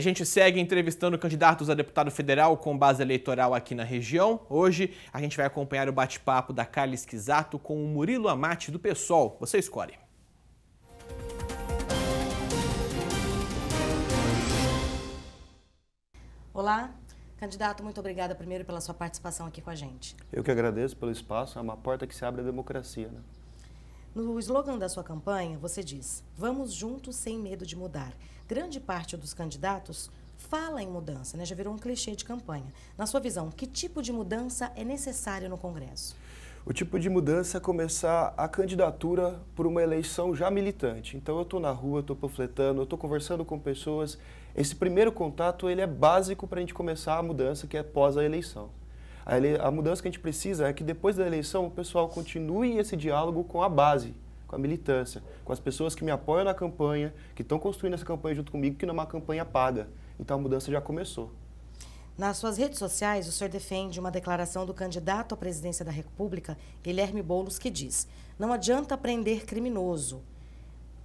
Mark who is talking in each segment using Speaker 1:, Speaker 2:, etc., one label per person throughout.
Speaker 1: a gente segue entrevistando candidatos a deputado federal com base eleitoral aqui na região. Hoje a gente vai acompanhar o bate-papo da Carla Esquisato com o Murilo Amate do PSOL. Você escolhe.
Speaker 2: Olá, Candidato, muito obrigada primeiro pela sua participação aqui com a gente.
Speaker 1: Eu que agradeço pelo espaço, é uma porta que se abre à democracia. Né?
Speaker 2: No slogan da sua campanha, você diz: Vamos juntos sem medo de mudar. Grande parte dos candidatos fala em mudança, né? já virou um clichê de campanha. Na sua visão, que tipo de mudança é necessário no Congresso?
Speaker 1: O tipo de mudança é começar a candidatura por uma eleição já militante. Então eu estou na rua, estou panfletando, estou conversando com pessoas. Esse primeiro contato ele é básico para a gente começar a mudança que é pós a eleição. A, ele, a mudança que a gente precisa é que depois da eleição o pessoal continue esse diálogo com a base, com a militância, com as pessoas que me apoiam na campanha, que estão construindo essa campanha junto comigo, que não é uma campanha paga. Então a mudança já começou.
Speaker 2: Nas suas redes sociais, o senhor defende uma declaração do candidato à presidência da República, Guilherme Boulos, que diz: Não adianta prender criminoso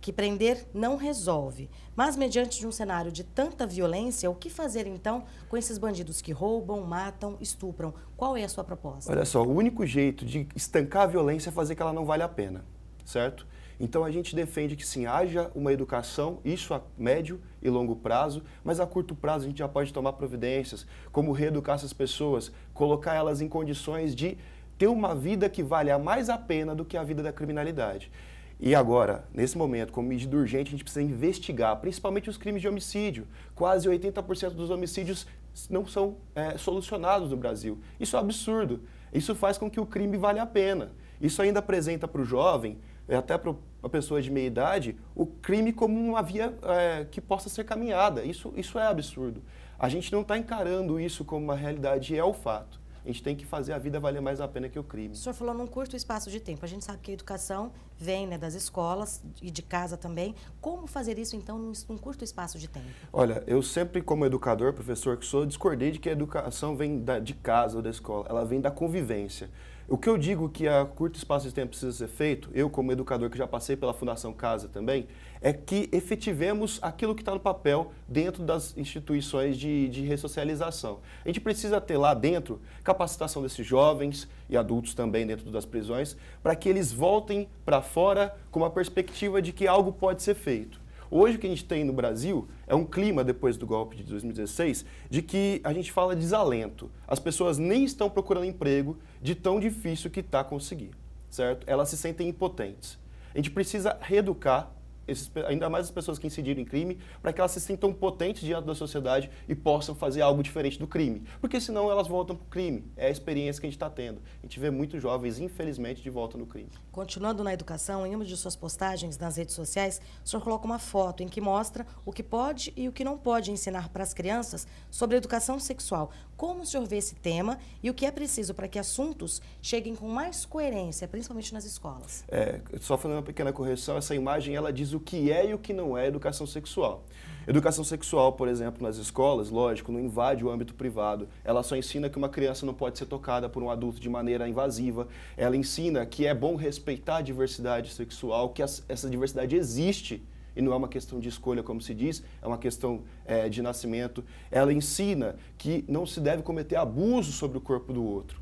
Speaker 2: que prender não resolve. Mas, mediante de um cenário de tanta violência, o que fazer então com esses bandidos que roubam, matam, estupram? Qual é a sua proposta? Olha só,
Speaker 1: o único jeito de estancar a violência é fazer que ela não vale a pena, certo? Então a gente defende que sim, haja uma educação, isso a médio e longo prazo, mas a curto prazo a gente já pode tomar providências, como reeducar essas pessoas, colocar elas em condições de ter uma vida que valha mais a pena do que a vida da criminalidade. E agora, nesse momento, como medida urgente, a gente precisa investigar, principalmente os crimes de homicídio. Quase 80% dos homicídios não são é, solucionados no Brasil. Isso é um absurdo. Isso faz com que o crime valha a pena. Isso ainda apresenta para o jovem, até para a pessoa de meia idade, o crime como uma via é, que possa ser caminhada. Isso, isso é absurdo. A gente não está encarando isso como uma realidade, é o fato a gente tem que fazer a vida valer mais a pena que o crime. O senhor
Speaker 2: falou num curto espaço de tempo. A gente sabe que a educação vem né, das escolas e de casa também. Como fazer isso, então, num, num curto espaço de tempo?
Speaker 1: Olha, eu sempre, como educador, professor que sou, discordei de que a educação vem da, de casa ou da escola. Ela vem da convivência. O que eu digo que a curto espaço de tempo precisa ser feito, eu como educador que já passei pela Fundação Casa também, é que efetivemos aquilo que está no papel dentro das instituições de, de ressocialização. A gente precisa ter lá dentro capacitação desses jovens e adultos também dentro das prisões, para que eles voltem para fora com uma perspectiva de que algo pode ser feito. Hoje o que a gente tem no Brasil é um clima, depois do golpe de 2016, de que a gente fala desalento. As pessoas nem estão procurando emprego de tão difícil que está conseguir, certo? Elas se sentem impotentes. A gente precisa reeducar esses, ainda mais as pessoas que incidiram em crime, para que elas se sintam potentes diante da sociedade e possam fazer algo diferente do crime. Porque senão elas voltam para o crime. É a experiência que a gente está tendo. A gente vê muitos jovens, infelizmente, de volta no crime.
Speaker 2: Continuando na educação, em uma de suas postagens nas redes sociais, o senhor coloca uma foto em que mostra o que pode e o que não pode ensinar para as crianças sobre educação sexual como o senhor vê esse tema e o que é preciso para que assuntos cheguem com mais coerência, principalmente nas escolas?
Speaker 1: É, só fazendo uma pequena correção, essa imagem ela diz o que é e o que não é educação sexual. Educação sexual, por exemplo, nas escolas, lógico, não invade o âmbito privado. Ela só ensina que uma criança não pode ser tocada por um adulto de maneira invasiva. Ela ensina que é bom respeitar a diversidade sexual, que essa diversidade existe e não é uma questão de escolha, como se diz, é uma questão é, de nascimento. Ela ensina que não se deve cometer abuso sobre o corpo do outro.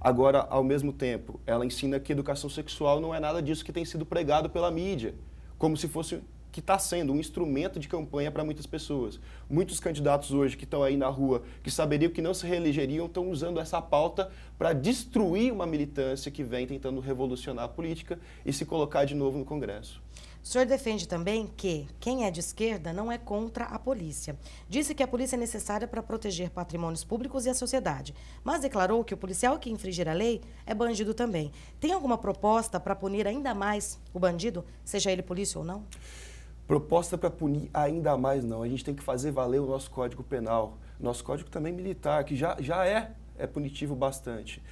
Speaker 1: Agora, ao mesmo tempo, ela ensina que educação sexual não é nada disso que tem sido pregado pela mídia, como se fosse que está sendo um instrumento de campanha para muitas pessoas. Muitos candidatos hoje que estão aí na rua, que saberiam que não se reelegeriam, estão usando essa pauta para destruir uma militância que vem tentando revolucionar a política e se colocar de novo no Congresso.
Speaker 2: O senhor defende também que quem é de esquerda não é contra a polícia. Disse que a polícia é necessária para proteger patrimônios públicos e a sociedade, mas declarou que o policial que infringir a lei é bandido também. Tem alguma proposta para punir ainda mais o bandido, seja ele polícia ou não?
Speaker 1: Proposta para punir ainda mais não. A gente tem que fazer valer o nosso Código Penal, nosso Código também militar, que já, já é, é punitivo bastante.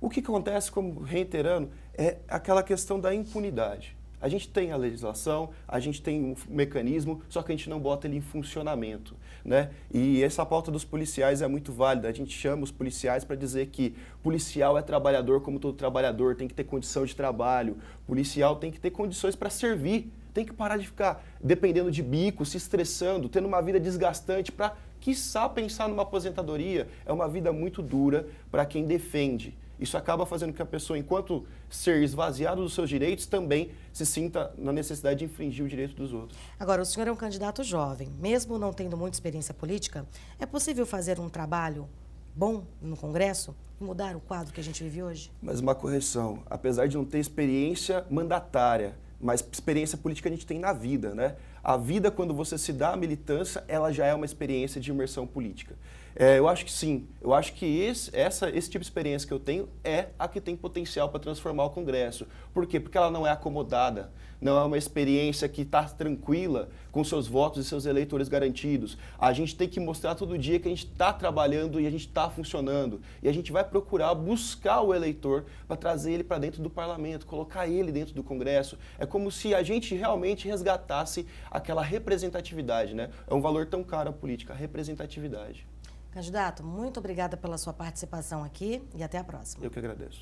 Speaker 1: O que acontece, como reiterando, é aquela questão da impunidade. A gente tem a legislação, a gente tem um mecanismo, só que a gente não bota ele em funcionamento. Né? E essa pauta dos policiais é muito válida. A gente chama os policiais para dizer que policial é trabalhador como todo trabalhador, tem que ter condição de trabalho, policial tem que ter condições para servir. Tem que parar de ficar dependendo de bico, se estressando, tendo uma vida desgastante para, quiçá, pensar numa aposentadoria. É uma vida muito dura para quem defende isso acaba fazendo com que a pessoa, enquanto ser esvaziada dos seus direitos, também se sinta na necessidade de infringir o direito dos outros.
Speaker 2: Agora, o senhor é um candidato jovem, mesmo não tendo muita experiência política, é possível fazer um trabalho bom no Congresso e mudar o quadro que a gente vive hoje?
Speaker 1: Mas uma correção, apesar de não ter experiência mandatária, mas experiência política a gente tem na vida, né? a vida, quando você se dá à militância, ela já é uma experiência de imersão política. É, eu acho que sim. Eu acho que esse, essa, esse tipo de experiência que eu tenho é a que tem potencial para transformar o Congresso. Por quê? Porque ela não é acomodada, não é uma experiência que está tranquila com seus votos e seus eleitores garantidos. A gente tem que mostrar todo dia que a gente está trabalhando e a gente está funcionando. E a gente vai procurar buscar o eleitor para trazer ele para dentro do parlamento, colocar ele dentro do Congresso. É como se a gente realmente resgatasse aquela representatividade, né? É um valor tão caro a política, a representatividade.
Speaker 2: Candidato, muito obrigada pela sua participação aqui e até a próxima.
Speaker 1: Eu que agradeço.